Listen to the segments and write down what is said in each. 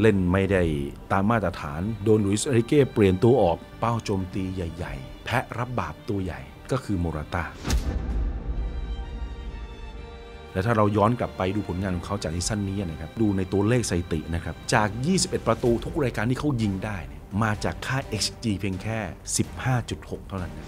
เล่นไม่ได้ตามมาตรฐานโดนลุยส์อริเก้เปลี่ยนตัวออกเป้าโจมตีใหญ่ๆ แพะรับบาปตัวใหญ่ก็คือโมราตา และถ้าเราย้อนกลับไปดูผลงานของเขาจากซีซั่นนี้นะครับ ดูในตัวเลขสถิตินะครับ จาก 21 ประตูทุกรายการที่เขายิงได้ มาจากค่า XG เพียงแค่ 15.6 เท่านั้นนะ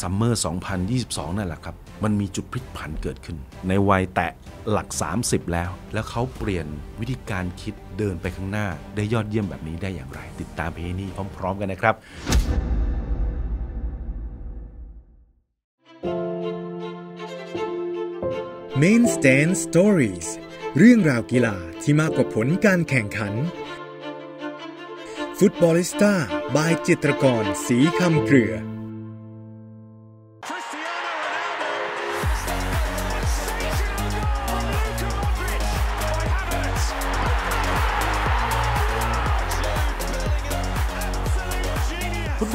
ซัมเมอร์ 2022 นั่นแหละครับ มันมีจุดพลิกผันเกิดขึ้น ในวัยแตะหลัก 30 แล้วแล้วเขาเปลี่ยนวิธีการคิดเดินไปข้างหน้า ได้ยอดเยี่ยมแบบนี้ได้อย่างไร ติดตามเพลงนี้พร้อม ๆ กันนะครับเมนส t a n d Stories เรื่องราวกีฬาที่มากกว่าผลการแข่งขันฟุตบอลิสต้าบายจิตรกรสีคำเกลือ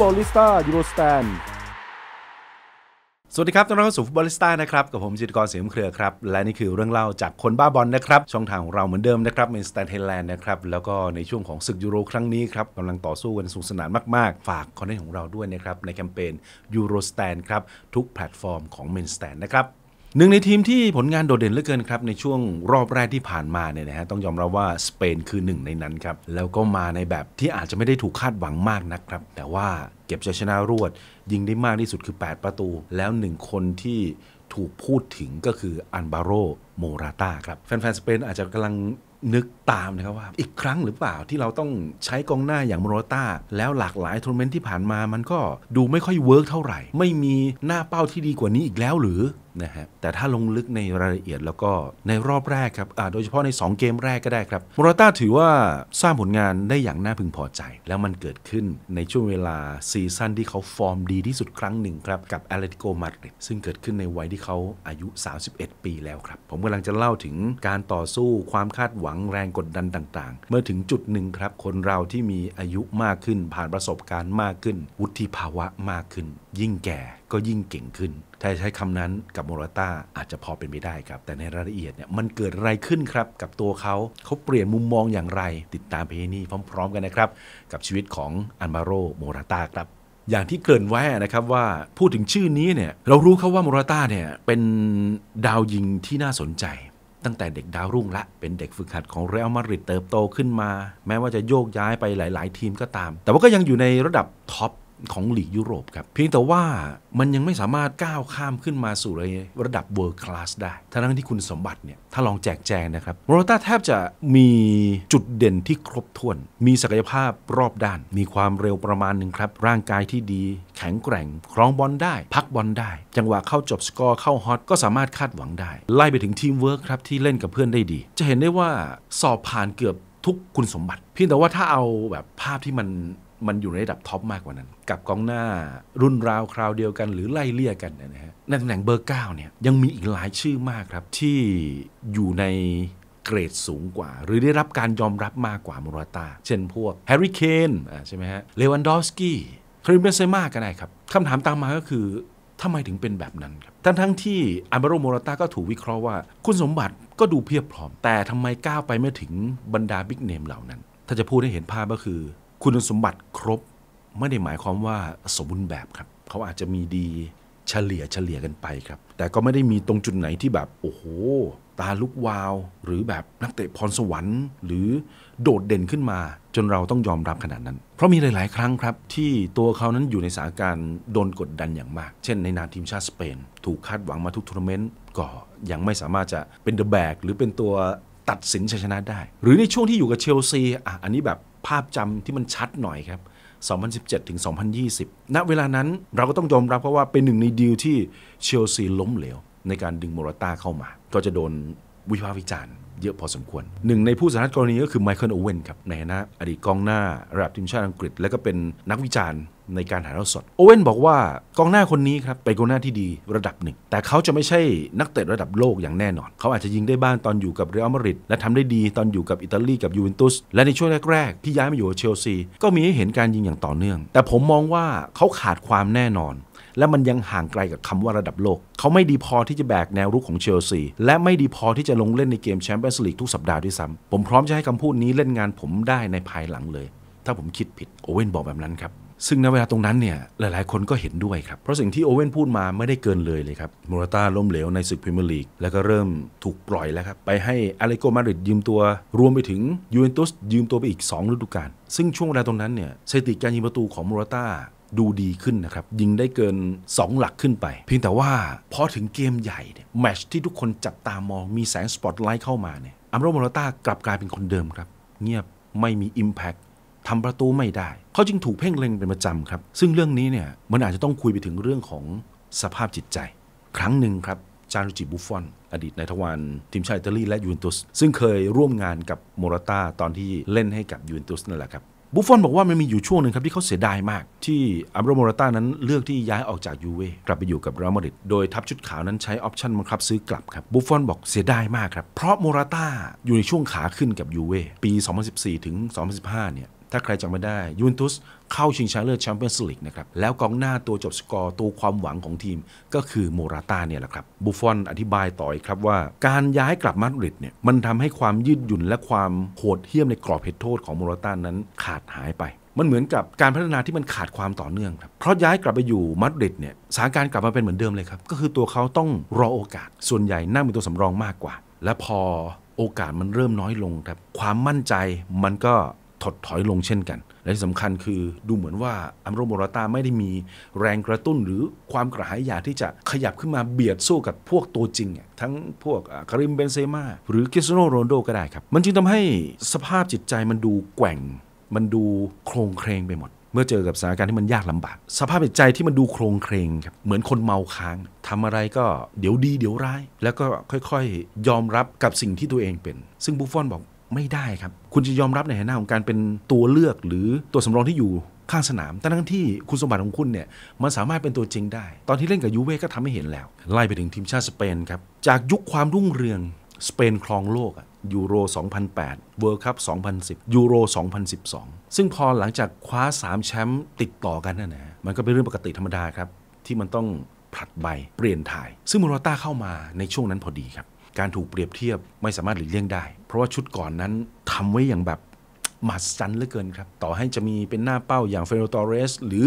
บอลลิสต้ายูโรสแตนสวัสดีครับต้อนรับเข้าสู่ฟุตบอลลิสต้านะครับ กับผมจิตกรเสียมเครือครับ และนี่คือเรื่องเล่าจากคนบ้าบอลนะครับ ช่องทางของเราเหมือนเดิมนะครับเมนสแตนเทนแลนด์นะครับ แล้วก็ในช่วงของศึกยูโรครั้งนี้ครับกำลังต่อสู้กันสูุสนานมาก ๆ ฝากคอนเทนต์ของเราด้วยนะครับ ในแคมเปญยูโรสแตนครับ ทุกแพลตฟอร์มของเมนสแตนนะครับหนึ่งในทีมที่ผลงานโดดเด่นเหลือเกินครับในช่วงรอบแรกที่ผ่านมาเนี่ยนะฮะต้องยอมรับว่าสเปนคือหนึ่งในนั้นครับแล้วก็มาในแบบที่อาจจะไม่ได้ถูกคาดหวังมากนักครับ แต่ว่าเก็บชัยชนะรวดยิงได้มากที่สุดคือ 8 ประตู แล้วหนึ่งคนที่ถูกพูดถึงก็คืออันบาโรโมราตาครับแฟนๆ สเปนอาจจะกำลังนึกตามนะครับว่าอีกครั้งหรือเปล่าที่เราต้องใช้กองหน้าอย่างโมโรต้าแล้วหลากหลายทัวร์นาเมนต์ที่ผ่านมามันก็ดูไม่ค่อยเวิร์กเท่าไหร่ ไม่มีหน้าเป้าที่ดีกว่านี้อีกแล้วหรือนะฮะแต่ถ้าลงลึกในรายละเอียดแล้วก็ในรอบแรกครับโดยเฉพาะใน 2 เกมแรกก็ได้ครับมอร์ต้าถือว่าสร้างผลงานได้อย่างน่าพึงพอใจ แล้วมันเกิดขึ้นในช่วงเวลาซีซั่นที่เขาฟอร์มดีที่สุดครั้งหนึ่งครับ กับแอตเลติโกมาดริดซึ่งเกิดขึ้นในวัยที่เขาอายุ 31 ปีแล้วครับ ผมกำลังจะเล่าถึงการต่อสู้ความคาดหวังแรงกดดันต่างๆ เมื่อถึงจุดหนึ่งครับคนเราที่มีอายุมากขึ้นผ่านประสบการณ์มากขึ้น วุฒิภาวะมากขึ้น ยิ่งแก่ก็ยิ่งเก่งขึ้น ถ้าใช้คำนั้นกับโมราต้าอาจจะพอเป็นไปได้ครับ แต่ในรายละเอียดเนี่ยมันเกิดอะไรขึ้นครับ กับตัวเขา เขาเปลี่ยนมุมมองอย่างไร ติดตามเพลงนี้พร้อมๆกันนะครับ กับชีวิตของอันบาโร โมราต้าครับ อย่างที่เกินไว้นะครับว่าพูดถึงชื่อนี้เนี่ยเรารู้เขาว่าโมราต้าเนี่ยเป็นดาวยิงที่น่าสนใจ ตั้งแต่เด็กดาวรุ่งละ เป็นเด็กฝึกหัดของเรอัลมาดริดเติบโตขึ้นมา แม้ว่าจะโยกย้ายไปหลายๆทีมก็ตามแต่ว่าก็ยังอยู่ในระดับท็อปของหลีกยุโรปครับ เพียงแต่ว่ามันยังไม่สามารถก้าวข้ามขึ้นมาสู่ระดับเวิร์คคลาสได้ทั้งที่คุณสมบัติเนี่ยถ้าลองแจกแจงนะครับ โรต้าแทบจะมีจุดเด่นที่ครบถ้วน มีศักยภาพรอบด้าน มีความเร็วประมาณหนึ่งครับ ร่างกายที่ดี แข็งแกร่ง ครองบอลได้ พักบอลได้ จังหวะเข้าจบสกอร์เข้าฮอตก็สามารถคาดหวังได้ไล่ไปถึงทีมเวิร์กครับที่เล่นกับเพื่อนได้ดี จะเห็นได้ว่าสอบผ่านเกือบทุกคุณสมบัติ เพียงแต่ว่าถ้าเอาแบบภาพที่มันมันอยู่ในระดับท็อปมากกว่านั้น กับกองหน้ารุ่นราวคราวเดียวกัน หรือไล่เลี่ยกันนะฮะในตำแหน่งเบอร์เก้าเนี่ยยังมีอีกหลายชื่อมากครับ ที่อยู่ในเกรดสูงกว่า หรือได้รับการยอมรับมากกว่ามูราตา เช่นพวกแฮร์รี่เคนใช่ไหมฮะเลวันดอสกี้คริมเบนเซม่าก็ได้ครับคำถามตามมาก็คือทำไมถึงเป็นแบบนั้นครับทั้งทที่อัลบโรโมราตาก็ถูกวิเคราะห์ว่าคุณสมบัติก็ดูเพียบพร้อม แต่ทำไมก้าวไปไม่ถึงบรรดาบิ๊กเนมเหล่านั้น ถ้าจะพูดให้เห็นภาพก็คือคุณสมบัติครบไม่ได้หมายความว่าสมบูรณ์แบบครับ เขาอาจจะมีดีเฉลี่ยเฉลี่ยกันไปครับ แต่ก็ไม่ได้มีตรงจุดไหนที่แบบโอ้โห ตาลุกวาว หรือแบบนักเตะพรสวรรค์หรือโดดเด่นขึ้นมา จนเราต้องยอมรับขนาดนั้น เพราะมีหลายๆ ครั้งครับ ที่ตัวเขานั้นอยู่ในสถานการณ์โดนกดดันอย่างมาก เช่นในนามทีมชาติสเปนถูกคาดหวังมาทุกทัวร์นาเมนต์ก็ยังไม่สามารถจะเป็นเดอะแบก หรือเป็นตัวตัดสินชัยชนะได้ หรือในช่วงที่อยู่กับเชลซีอ่ะอันนี้แบบภาพจำที่มันชัดหน่อยครับ 2017 ถึง 2020 ณ เวลานั้นเราก็ต้องยอมรับเพราะว่าเป็นหนึ่งในดีลที่เชลซีล้มเหลว ในการดึงโมราต้าเข้ามา ก็จะโดนวิพากษ์วิจารณ์เยอะพอสมควร หนึ่งในผู้สสนันกรณีก็คือไมเคิลโอเวนครับในฐานะอดีตกองหน้า ระดับทีมชาติอังกฤษ และก็เป็นนักวิจารณ์ในการถ่ายทอดสดโอเว่นบอกว่ากองหน้าคนนี้ครับเป็นกองหน้าที่ดีระดับหนึ่ง แต่เขาจะไม่ใช่นักเตะระดับโลกอย่างแน่นอน เขาอาจจะยิงได้บ้างตอนอยู่กับเรอัลมาดริดและทำได้ดีตอนอยู่กับอิตาลีกับยูเวนตุสและในช่วงแรกๆ ที่ย้ายมาอยู่เชลซีก็มีให้เห็นการยิงอย่างต่อเนื่อง แต่ผมมองว่าเขาขาดความแน่นอนและมันยังห่างไกลกับคำว่าระดับโลก เขาไม่ดีพอที่จะแบกแนวรุกของเชลซีและไม่ดีพอที่จะลงเล่นในเกมแชมเปี้ยนส์ลีกทุกสัปดาห์ด้วยซ้ำ ผมพร้อมจะให้คำพูดนี้เล่นงานผมได้ในภายหลังเลย ถ้าผมคิดผิด โอเว่นบอกแบบนั้นครับ ซึ่งในเวลาตรงนั้นเนี่ยหลายๆ คนก็เห็นด้วยครับ เพราะสิ่งที่โอเว่นพูดมาไม่ได้เกินเลยเลยครับมูราต้าล้มเหลวในศึกพรีเมียร์ลีกแล้วก็เริ่มถูกปล่อยแล้วครับไปให้อาเลโกมาริดยืมตัว รวมไปถึงยูเวนตุสยืมตัวไปอีก2ฤดูกาล ซึ่งช่วงเวลาตรงนั้นเนี่ยสถิติการยิงประตูของมูราต้าดูดีขึ้นนะครับ ยิงได้เกิน 2 หลักขึ้นไป เพียงแต่ว่าพอถึงเกมใหญ่เนี่ยแมชที่ทุกคนจับตามองมีแสงสปอตไลท์เข้ามาเนี่ยอัมโรโมโรต้ากลับกลายเป็นคนเดิมครับ เงียบไม่มี Impact ทำประตูไม่ได้ เขาจึงถูกเพ่งเล็งเป็นประจำครับ ซึ่งเรื่องนี้เนี่ยมันอาจจะต้องคุยไปถึงเรื่องของสภาพจิตใจ ครั้งหนึ่งครับจารุจิบุฟฟอนอดีตนายทวารทีมชาติอิตาลีและยูเวนตุสซึ่งเคยร่วมงานกับโมราต้าตอนที่เล่นให้กับยูเวนตุสนั่นแหละครับบุฟฟอนบอกว่ามันมีอยู่ช่วงหนึ่งครับ ที่เขาเสียดายมากที่อัมโรโมราต้านั้นเลือกที่ย้ายออกจากยูเว่กลับไปอยู่กับเรอัลมาดริดโดยทัพชุดขาวนั้นใช้ออปชั่นบังคับซื้อกลับครับบุฟฟอนบอกเสียดายมากครับ เพราะโมราต้าอยู่ในช่วงขาขึ้นกับยูเว่ปี 2014 ถึง 2015เนี่ยถ้าใครจำไม่ได้ยูนตุสเข้าชิงชนะเลิศแชมเปี้ยนส์ลีกนะครับแล้วกองหน้าตัวจบสกอร์ตัวความหวังของทีม ก็คือโมราต้าเนี่ยแหละครับบุฟฟอนอธิบายต่ออีกครับว่า การย้ายกลับมาดริดเนี่ยมันทำให้ความยืดหยุ่นและความโหดเหี้ยมในกรอบเหตุโทษของโมราต้านั้นขาดหายไป มันเหมือนกับการพัฒนาที่มันขาดความต่อเนื่องครับเพราะย้ายกลับไปอยู่มาดริดเนี่ยสถานการณ์กลับมาเป็นเหมือนเดิมเลยครับก็คือตัวเขาต้องรอโอกาสส่วนใหญ่นั่งเป็นตัวสำรองมากกว่า และพอโอกาสมันเริ่มน้อยลงครับความมั่นใจมันก็ถดถอยลงเช่นกัน และที่สำคัญคือดูเหมือนว่าอัมโรโมราตาไม่ได้มีแรงกระตุ้นหรือความกระหายอยากที่จะขยับขึ้นมาเบียดสู้กับพวกตัวจริง ทั้งพวกคาริมเบนเซม่าหรือคริสโนโรนโดก็ได้ครับ มันจึงทำให้สภาพจิตใจมันดูแกว่ง มันดูโครงเครงไปหมด เมื่อเจอกับสถานการณ์ที่มันยากลำบาก สภาพจิตใจที่มันดูโครงเครงครับเหมือนคนเมาค้าง ทำอะไรก็เดี๋ยวดีเดี๋ยวร้าย แล้วก็ค่อยๆ ยอมรับกับสิ่งที่ตัวเองเป็นซึ่งบุฟฟอนบอกไม่ได้ครับ คุณจะยอมรับในฐานะของการเป็นตัวเลือกหรือตัวสำรองที่อยู่ข้างสนามแทั้งที่คุณสมบัติของคุณเนี่ย มันสามารถเป็นตัวจริงได้ ตอนที่เล่นกับยูเว่ก็ทำให้เห็นแล้ว ไล่ไปถึงทีมชาติสเปนครับ จากยุคความรุ่งเรือง สเปนครองโลกอะยูโร 2008 เวิร์คัพ2010 ยูโร2012 ซึ่งพอหลังจากคว้า 3 แชมป์ติดต่อกันนะนะมันก็เป็นเรื่องปกติธรรมดาครับที่มันต้องผลัดใบเปลี่ยนถ่าย ซึ่งมูราต้าเข้ามาในช่วงนั้นพอดีครับการถูกเปรียบเทียบไม่สามารถหลีกเลี่ยงได้ เพราะว่าชุดก่อนนั้นทำไว้อย่างแบบมัดจรร์เหลือเกินครับ ต่อให้จะมีเป็นหน้าเป้าอย่างเฟโรตอเรสหรือ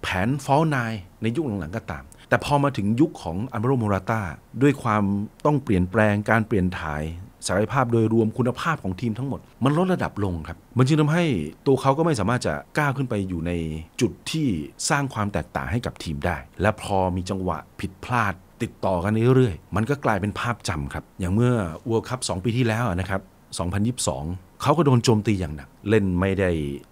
แผนฟอลนายในยุคหลังๆก็ตาม แต่พอมาถึงยุคของอัลเบโรโมราตาด้วยความต้องเปลี่ยนแปลงการเปลี่ยนถ่ายศักยภาพโดยรวมคุณภาพของทีมทั้งหมด มันลดระดับลงครับมันจึงทำให้ตัวเขาก็ไม่สามารถจะก้าวขึ้นไปอยู่ในจุดที่สร้างความแตกต่างให้กับทีมได้ และพอมีจังหวะผิดพลาดติดต่อกันเรื่อยๆ มันก็กลายเป็นภาพจำครับ อย่างเมื่อวัวคัพ2ปีที่แล้วนะครับ 2022 เขาก็โดนโจมตีอย่างหนัก เล่นไม่ได้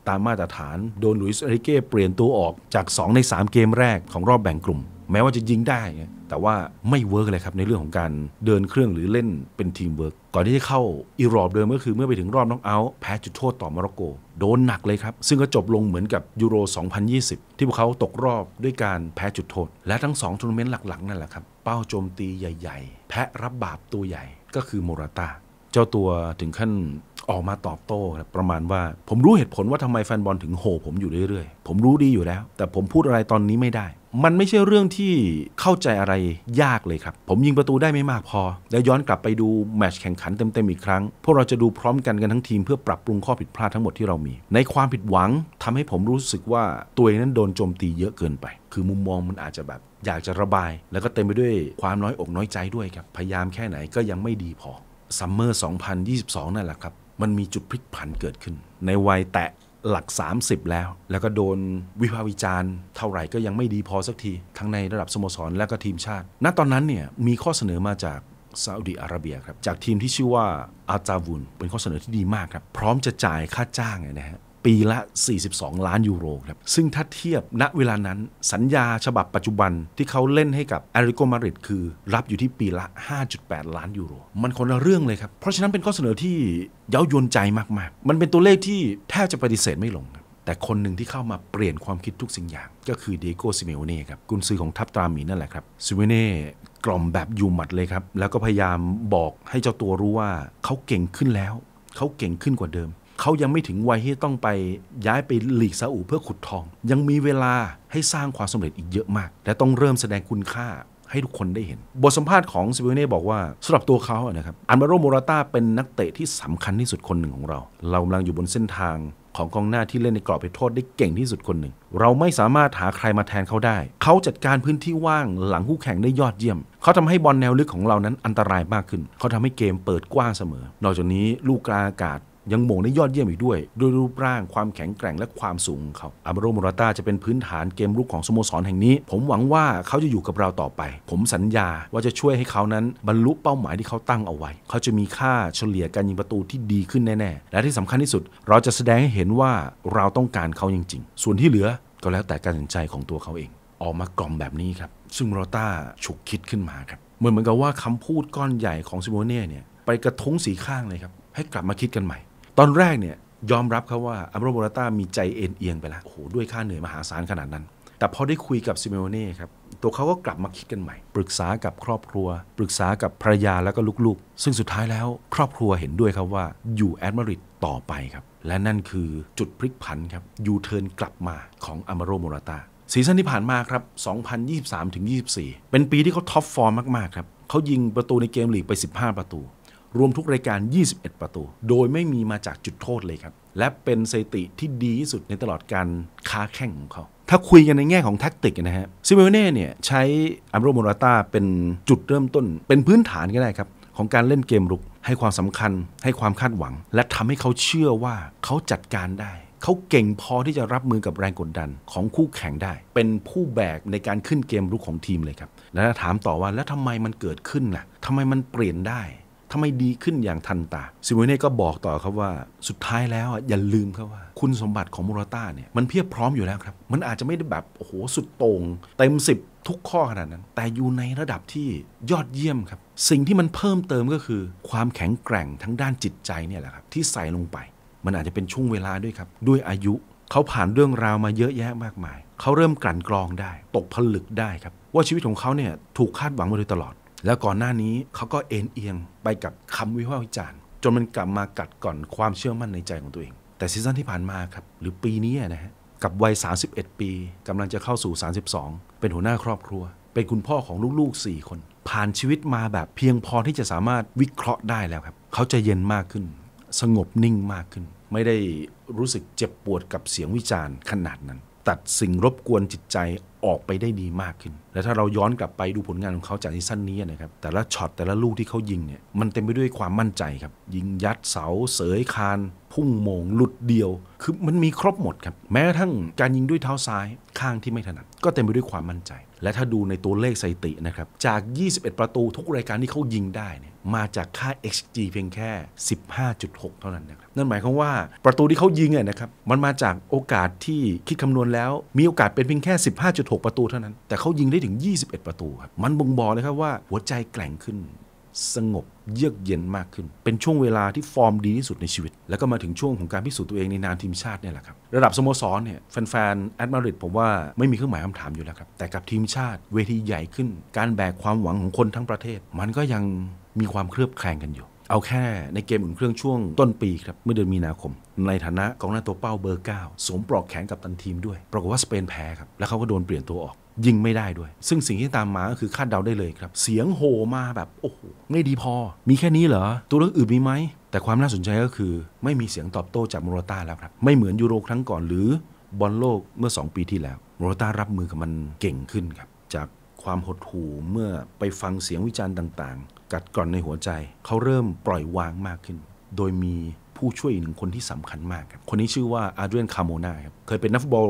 ตามมาตรฐาน โดนลุยส์อริเก้เปลี่ยนตัวออกจาก 2 ใน 3 เกมแรกของรอบแบ่งกลุ่ม แม้ว่าจะยิงได้แต่ว่าไม่เวิร์กเลยครับ ในเรื่องของการเดินเครื่องหรือเล่นเป็นทีมเวิร์กก่อนที่จะเข้าอีรอบเดิมก็คือเมื่อไปถึงรอบน็อกเอาท์แพ้จุดโทษต่อมาร็อกโก โดนหนักเลยครับ ซึ่งก็จบลงเหมือนกับยูโร2020 ที่พวกเขาตกรอบด้วยการแพ้จุดโทษ และทั้ง2ทัวร์นาเมนต์หลัก ๆ นั่นแหละครับ เป้าโจมตีใหญ่ ๆ แพ้รับบาปตัวใหญ่ก็คือโมราตาเจ้าตัวถึงขั้นออกมาตอบโต้ครับประมาณว่าผมรู้เหตุผลว่าทำไมแฟนบอลถึงโห่ผมอยู่เรื่อย ๆ ผมรู้ดีอยู่แล้ว แต่ผมพูดอะไรตอนนี้ไม่ได้ มันไม่ใช่เรื่องที่เข้าใจอะไรยากเลยครับ ผมยิงประตูได้ไม่มากพอแล้วย้อนกลับไปดูแมชแข่งขันเต็มๆอีกครั้งพวกเราจะดูพร้อมกันกันทั้งทีมเพื่อปรับปรุงข้อผิดพลาดทั้งหมดที่เรามี ในความผิดหวัง ทำให้ผมรู้สึกว่าตัวเองนั้นโดนโจมตีเยอะเกินไป คือมุมมองมันอาจจะแบบ อยากจะระบาย แล้วก็เต็มไปด้วยความน้อยอก น้อยใจด้วยครับ พยายามแค่ไหนก็ยังไม่ดีพอซัมเมอร์2022นั่นแหละครับมันมีจุดพลิกผันเกิดขึ้น ในวัยแตะหลัก 30 แล้ว แล้วก็โดนวิพากษ์วิจารณ์เท่าไหร่ก็ยังไม่ดีพอสักที ทั้งในระดับสโมสรและก็ทีมชาติ ณตอนนั้นเนี่ยมีข้อเสนอมาจากซาอุดีอาระเบียครับ จากทีมที่ชื่อว่าอาจาวุนเป็นข้อเสนอที่ดีมากครับ พร้อมจะจ่ายค่าจ้างนะฮะปีละ 42 ล้านยูโรครับ ซึ่งถ้าเทียบณเวลานั้น สัญญาฉบับปัจจุบันที่เขาเล่นให้กับอาริโกมาริดคือ รับอยู่ที่ปีละ 5.8 ล้านยูโร มันคนละเรื่องเลยครับ เพราะฉะนั้นเป็นข้อเสนอที่เย้ายวนใจมาก ๆ มันเป็นตัวเลขที่แทบจะปฏิเสธไม่ลงครับ แต่คนหนึ่งที่เข้ามาเปลี่ยนความคิดทุกสิ่งอย่าง ก็คือเดโกซิเมโอเน่ครับ กุนซือของทัพตราหมีนั่นแหละครับ ซิเมโเน่กล่อมแบบยูหมัดเลยครับ แล้วก็พยายามบอกให้เจ้าตัวรู้ว่าเขาเก่งขึ้นแล้ว เขาเก่งขึ้นกว่าเดิมเขายังไม่ถึงวัยที่ต้องไปย้ายไปหลีกซาอุเพื่อขุดทอง ยังมีเวลาให้สร้างความสำเร็จอีกเยอะมาก และต้องเริ่มแสดงคุณค่าให้ทุกคนได้เห็น บทสัมภาษณ์ของซิเวเน่บอกว่าสำหรับตัวเขานะครับ อันบาโรโมราตาเป็นนักเตะที่สำคัญที่สุดคนหนึ่งของเรา เรากำลังอยู่บนเส้นทางของกองหน้าที่เล่นในกรอบชปโทษได้เก่งที่สุดคนหนึ่ง เราไม่สามารถหาใครมาแทนเขาได้ เขาจัดการพื้นที่ว่างหลังคู่แข่งได้ยอดเยี่ยม เขาทำให้บอลแนวลึกของเรานั้นอันตรายมากขึ้น เขาทำให้เกมเปิดกว้างเสมอ นอกจากนี้ลูกกลางอากาศยังโมงได้ยอดเยี่ยมอีกด้วย ด้วยรูปร่างความแข็งแกร่งและความสูงเขาอามาโรมราตาจะเป็นพื้นฐานเกมรุกของสโมสรแห่งนี้ ผมหวังว่าเขาจะอยู่กับเราต่อไป ผมสัญญาว่าจะช่วยให้เขานั้นบรรลุเป้าหมายที่เขาตั้งเอาไว้ เขาจะมีค่าเฉลี่ยการยิงประตูที่ดีขึ้นแน่ๆ และที่สำคัญที่สุดเราจะแสดงให้เห็นว่าเราต้องการเขาจริง ๆ ส่วนที่เหลือก็แล้วแต่การตัดสินใจของตัวเขาเอง ออกมากล่อมแบบนี้ครับซึ่งโรต้าฉุกคิดขึ้นมาครับเหมือนเหมือนกับว่าคำพูดก้อนใหญ่ของซิโมเน่เนี่ยไปกระทุ้งสีข้างเลยครับให้กลับมาคิดกันใหม่ตอนแรกเนี่ยยอมรับครับว่าอัมโรโบราต้ามีใจเอ็นเอียงไปแล้วโอ้โห ด้วยค่าเหนื่อยมหาศาลขนาดนั้น แต่พอได้คุยกับซิเมโอเน่ครับตัวเขาก็กลับมาคิดกันใหม่ ปรึกษากับครอบครัว ปรึกษากับภรรยาแล้วก็ลูกๆ ซึ่งสุดท้ายแล้วครอบครัวเห็นด้วยครับว่าอยู่แอดมาริดต่อไปครับ และนั่นคือจุดพลิกผันครับยูเทิร์นกลับมาของอัมโรโมราตาซีซั่นที่ผ่านมาครับ2023-24 เป็นปีที่เขาท็อปฟอร์มมากๆครับเขายิงประตูในเกมลีกไป 15 ประตูรวมทุกรายการ 21 ประตู โดยไม่มีมาจากจุดโทษเลยครับ และเป็นสถิติที่ดีที่สุดในตลอดการค้าแข่งของเขา ถ้าคุยกันในแง่ของแท็กติกนะฮะ ซิเมเน่เนี่ยใช้อัมโรโมราตาเป็นจุดเริ่มต้น เป็นพื้นฐานก็ได้ครับ ของการเล่นเกมรุกให้ความสำคัญให้ความคาดหวัง และทำให้เขาเชื่อว่าเขาจัดการได้ เขาเก่งพอที่จะรับมือกับแรงกดดันของคู่แข่งได้ เป็นผู้แบกในการขึ้นเกมรุกของทีมเลยครับแล้วถามต่อว่าแล้วทำไมมันเกิดขึ้นล่ะทำไมมันเปลี่ยนได้ำไมดีขึ้นอย่างทันตาซิโมเน่ก็บอกต่อครับว่าสุดท้ายแล้วอย่าลืมครับว่า คุณสมบัติของมูราต้าเนี่ยมันเพียบพร้อมอยู่แล้วครับ มันอาจจะไม่ได้แบบ โอ้โห สุดโต่งเต็ม10ทุกข้อขนาดนั้น แต่อยู่ในระดับที่ยอดเยี่ยมครับ สิ่งที่มันเพิ่มเติมก็คือ ความแข็งแกร่งทั้งด้านจิตใจเนี่ยแหละครับที่ใส่ลงไป มันอาจจะเป็นช่วงเวลาด้วยครับด้วยอายุเขาผ่านเรื่องราวมาเยอะแยะมากมายเขาเริ่มกลั่นกรองได้ ตกผลึกได้ครับ ว่าชีวิตของเขาเนี่ยถูกคาดหวังมาโดยตลอดแล้วก่อนหน้านี้เขาก็เอ็นเอียงไปกับคำวิพากษ์วิจารณ์จนมันกลับมากัดก่อนความเชื่อมั่นในใจของตัวเอง แต่ซีซั่นที่ผ่านมาครับ หรือปีนี้นะฮะกับวัย 31 ปี กำลังจะเข้าสู่ 32 เป็นหัวหน้าครอบครัว เป็นคุณพ่อของลูกๆ4คน ผ่านชีวิตมาแบบเพียงพอที่จะสามารถวิเคราะห์ได้แล้วครับ เขาจะเย็นมากขึ้น สงบนิ่งมากขึ้น ไม่ได้รู้สึกเจ็บปวดกับเสียงวิจารณ์ ขนาดนั้นตัดสิ่งรบกวนจิตใจออกไปได้ดีมากขึ้น และถ้าเราย้อนกลับไปดูผลงานของเขา จากซีซั่นนี้นะครับแต่ละช็อต แต่ละลูกที่เขายิงเนี่ยมันเต็มไปด้วยความมั่นใจครับ ยิงยัดเสาเสยคาน พุ่งโมงหลุดเดียว คือมันมีครบหมดครับแม้กระทั่งการยิงด้วยเท้าซ้าย ข้างที่ไม่ถนัดก็เต็มไปด้วยความมั่นใจและถ้าดูในตัวเลขสถิตินะครับจาก 21 ประตูทุกรายการที่เขายิงได้เนี่ยมาจากค่า xg เพียงแค่ 15.6 เท่านั้นนะครับนั่นหมายความว่าประตูที่เขายิงเนี่ยนะครับมันมาจากโอกาสที่คิดคำนวณแล้ว มีโอกาสเป็นเพียงแค่ 15.6 ประตูเท่านั้นแต่เขายิงได้ถึง 21 ประตูครับมันบ่งบอกเลยครับว่าหัวใจแกร่งขึ้นสงบเยือกเย็นมากขึ้น เป็นช่วงเวลาที่ฟอร์มดีที่สุดในชีวิต แล้วก็มาถึงช่วงของการพิสูจน์ตัวเองในนามทีมชาติเนี่ยแหละครับ ระดับสโมสรเนี่ยแฟนๆแอดมาริดผมว่าไม่มีเครื่องหมายคำถามอยู่แล้วครับ แต่กับทีมชาติเวทีใหญ่ขึ้น การแบกความหวังของคนทั้งประเทศ มันก็ยังมีความเคลือบแคลงกันอยู่ เอาแค่ในเกมอุ่นเครื่องช่วงต้นปีครับเมื่อเดือนมีนาคม ในฐานะกองหน้าตัวเป้าเบอร์9สมปลอกแขนกับตันทีมด้วยปรากฏว่าสเปนแพ้ครับแล้วเขาก็โดนเปลี่ยนตัวออกยิงไม่ได้ด้วย ซึ่งสิ่งที่ตามมาก็คือคาดเดาได้เลยครับ เสียงโหมาแบบโอ้โห ไม่ดีพอ มีแค่นี้เหรอ ตัวเลือกอื่นมีไหม แต่ความน่าสนใจก็คือ ไม่มีเสียงตอบโต้จากมูรต้าแล้วครับ ไม่เหมือนยูโรครั้งก่อนหรือบอลโลกเมื่อ 2 ปีที่แล้วมูรต้ารับมือกับมันเก่งขึ้นครับ จากความหดหู่เมื่อไปฟังเสียงวิจารณ์ต่างๆ กัดกร่อนในหัวใจเขาเริ่มปล่อยวางมากขึ้น โดยมีผู้ช่วยหนึ่งคนที่สำคัญมากครับ คนนี้ชื่อว่าอาร์เดรียน คาโมนาครับ เคยเป็นนักฟุตบอล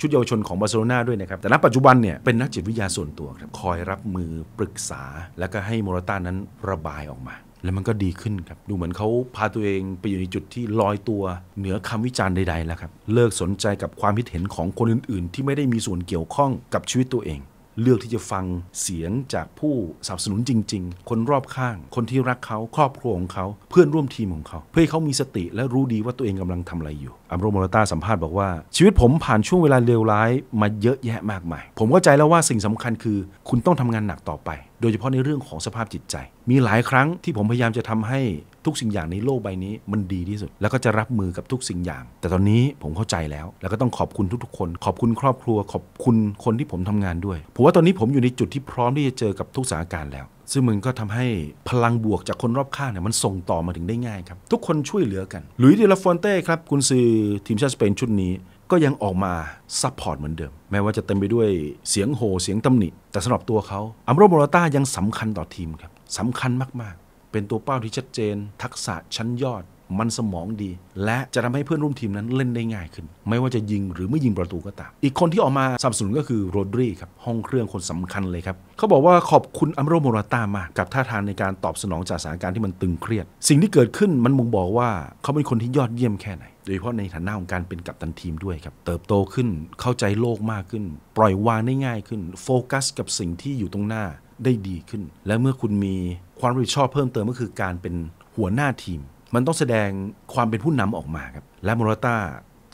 ชุดเยาวชนของบาร์เซโลนาด้วยนะครับ แต่ณปัจจุบันเนี่ยเป็นนักจิตวิทยาส่วนตัวครับ คอยรับมือปรึกษาแล้วก็ให้โมร์ต้านั้นระบายออกมา แล้วมันก็ดีขึ้นครับ ดูเหมือนเขาพาตัวเองไปอยู่ในจุดที่ลอยตัวเหนือคำวิจารณ์ใดๆ แล้วครับ เลิกสนใจกับความคิดเห็นของคนอื่นๆ ที่ไม่ได้มีส่วนเกี่ยวข้องกับชีวิตตัวเองเลือกที่จะฟังเสียงจากผู้สนับสนุนจริงๆ คนรอบข้าง คนที่รักเขา ครอบครัวของเขา เพื่อนร่วมทีมของเขา เพื่อให้เขามีสติและรู้ดีว่าตัวเองกำลังทำอะไรอยู่อัมโรโมรตาสัมภาษณ์บอกว่าชีวิตผมผ่านช่วงเวลาเลวร้ายมาเยอะแยะมากมาย ผมเข้าใจแล้วว่าสิ่งสำคัญคือ คุณต้องทำงานหนักต่อไปโดยเฉพาะในเรื่องของสภาพจิตใจ มีหลายครั้งที่ผมพยายามจะทำให้ทุกสิ่งอย่างในโลกใบนี้ มันดีที่สุด แล้วก็จะรับมือกับทุกสิ่งอย่าง แต่ตอนนี้ผมเข้าใจแล้ว แล้วก็ต้องขอบคุณทุกๆคน ขอบคุณครอบครัวขอบคุณคนที่ผมทำงานด้วยผมว่าตอนนี้ผมอยู่ในจุดที่พร้อมที่จะเจอกับทุกสถานการณ์แล้วซึ่งมันก็ทำให้พลังบวกจากคนรอบข้างเนี่ยมันส่งต่อมาถึงได้ง่ายครับ ทุกคนช่วยเหลือกันลุยเดลฟอนเต้ครับคุณซื้อทีมชาติสเปนชุดนี้ ก็ยังออกมาซัพพอร์ตเหมือนเดิม แม้ว่าจะเต็มไปด้วยเสียงโห่เสียงตาหนิแต่สำหรับตัวเขาอัมโรโมราต้ายังสำคัญต่อทีมครับสำคัญมาก ๆ เป็นตัวเป้าที่ชัดเจน ทักษะชั้นยอดมันสมองดี และจะทำให้เพื่อนร่วมทีมนั้นเล่นได้ง่ายขึ้น ไม่ว่าจะยิงหรือไม่ยิงประตูก็ตาม อีกคนที่ออกมาสับสนุนก็คือโรดรีครับ ห้องเครื่องคนสำคัญเลยครับ เขาบอกว่าขอบคุณอัมโรโมราต้ามาก กับท่าทางในการตอบสนองจากสถานการณ์ที่มันตึงเครียด สิ่งที่เกิดขึ้นมันมุงบอกว่าเขาเป็นคนที่ยอดเยี่ยมแค่ไหนโดยเฉพาะในฐานะของการเป็นกัปตันทีมด้วยครับเติบโตขึ้นเข้าใจโลกมากขึ้น ปล่อยวางได้ง่ายขึ้น โฟกัสกับสิ่งที่อยู่ตรงหน้าได้ดีขึ้น และเมื่อคุณมีความรับผิดชอบเพิ่มเติมก็คือ การเป็นหัวหน้าทีมมันต้องแสดงความเป็นผู้นำออกมาครับ และมูราต้า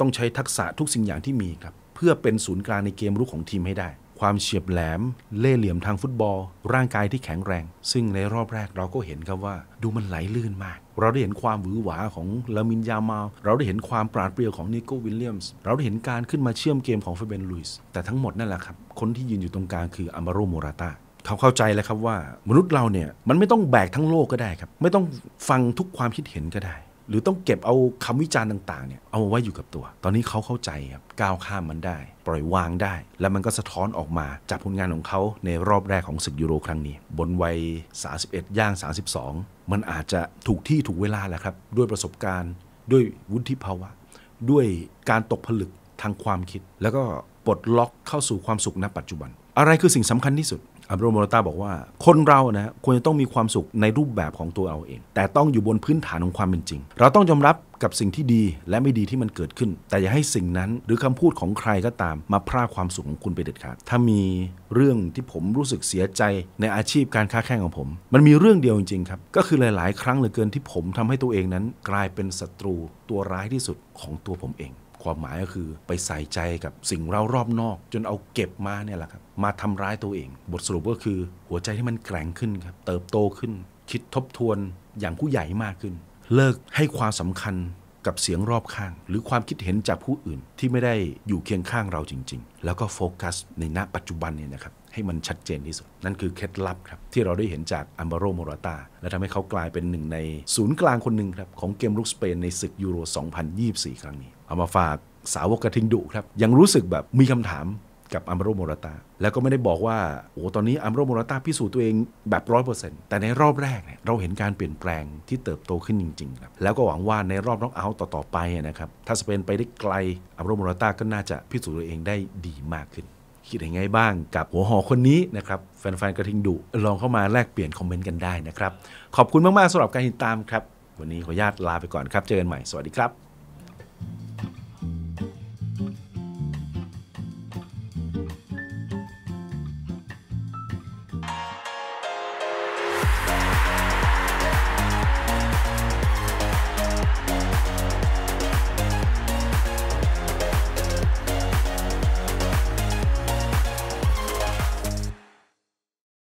ต้องใช้ทักษะทุกสิ่งอย่างที่มีครับเพื่อเป็นศูนย์กลางในเกมรุกของทีมให้ได้ ความเฉียบแหลม เล่เหลี่ยมทางฟุตบอล ร่างกายที่แข็งแรง ซึ่งในรอบแรกเราก็เห็นครับว่าดูมันไหลลื่นมาก เราได้เห็นความหวือหวาของลามินยามาเราได้เห็นความปราดเปรียวของนิโก้วิลเลียมส์เราได้เห็นการขึ้นมาเชื่อมเกมของเฟเบนลุยส์แต่ทั้งหมดนั่นแหละครับคนที่ยืนอยู่ตรงกลางคืออามาโรโมราตาเขาเข้าใจแล้วครับว่ามนุษย์เราเนี่ยมันไม่ต้องแบกทั้งโลกก็ได้ครับไม่ต้องฟังทุกความคิดเห็นก็ได้ หรือต้องเก็บเอาคำวิจารณ์ต่างๆเนี่ยเอาไว้อยู่กับตัว ตอนนี้เขาเข้าใจครับก้าวข้ามมันได้ ปล่อยวางได้ และมันก็สะท้อนออกมาจากผลงานของเขาในรอบแรกของศึกยูโรครั้งนี้ บนวัย31 ย่าง 32 มันอาจจะถูกที่ถูกเวลาแหละครับด้วยประสบการณ์ด้วยวุฒิภาวะด้วยการตกผลึกทางความคิด แล้วก็ปลดล็อกเข้าสู่ความสุขณ ปัจจุบัน อะไรคือสิ่งสำคัญที่สุดอับรุลโมรตาบอกว่า คนเรานะควรจะต้องมีความสุขในรูปแบบของตัวเราเอง แต่ต้องอยู่บนพื้นฐานของความเป็นจริง เราต้องยอมรับกับสิ่งที่ดีและไม่ดีที่มันเกิดขึ้น แต่อย่าให้สิ่งนั้นหรือคำพูดของใครก็ตามมาพรากความสุขของคุณไปเด็ดขาด ถ้ามีเรื่องที่ผมรู้สึกเสียใจในอาชีพการค้าแข่งของผม มันมีเรื่องเดียวจริงๆครับ ก็คือหลาย ๆ ครั้งเหลือเกินที่ผมทำให้ตัวเองนั้น กลายเป็นศัตรูตัวร้ายที่สุดของตัวผมเองความหมายก็คือ ไปใส่ใจกับสิ่งเรารอบนอกจนเอาเก็บมาเนี่ยแหละครับ มาทำร้ายตัวเอง บทสรุปก็คือหัวใจที่มันแกร่งขึ้นครับเติบโตขึ้น คิดทบทวนอย่างผู้ใหญ่มากขึ้น เลิกให้ความสำคัญกับเสียงรอบข้าง หรือความคิดเห็นจากผู้อื่นที่ไม่ได้อยู่เคียงข้างเราจริงๆ แล้วก็โฟกัสในณ ปัจจุบันเนี่ยนะครับให้มันชัดเจนที่สุด นั่นคือเคล็ดลับครับที่เราได้เห็นจากอัมบาโรโมราตาและทำให้เขากลายเป็นหนึ่งในศูนย์กลางคนหนึ่งครับของเกมลุกสเปนในศึกยูโร 2024 ครั้งนี้เอามาฝากสาวกกระทิงดุครับ ยังรู้สึกแบบมีคำถามกับอัมบโรโมราตาแล้วก็ไม่ได้บอกว่าโอ้ตอนนี้อัมบโรโมราตาพิสูจน์ตัวเองแบบร้อยเปอร์เซ็นต์แต่ในรอบแรกเนี่ยเราเห็นการเปลี่ยนแปลงที่เติบโตขึ้นจริงๆครับแล้วก็หวังว่าในรอบน็อกเอาท์ต่อๆไปนะครับถ้าสเปนไปได้ไกลอัมบโรโมราตาก็น่าจะพิสูจน์ตัวเองได้ดีมากขึ้นคิดยังไงบ้างกับหัวหอคนนี้นะครับ แฟน ๆกระทิงดุลองเข้ามาแลกเปลี่ยนคอมเมนต์กันได้นะครับ ขอบคุณมาก ๆสำหรับการติดตามครับ วันนี้ขออนุญาตลาไปก่อนครับ เจอกันใหม่สวัสดีครับ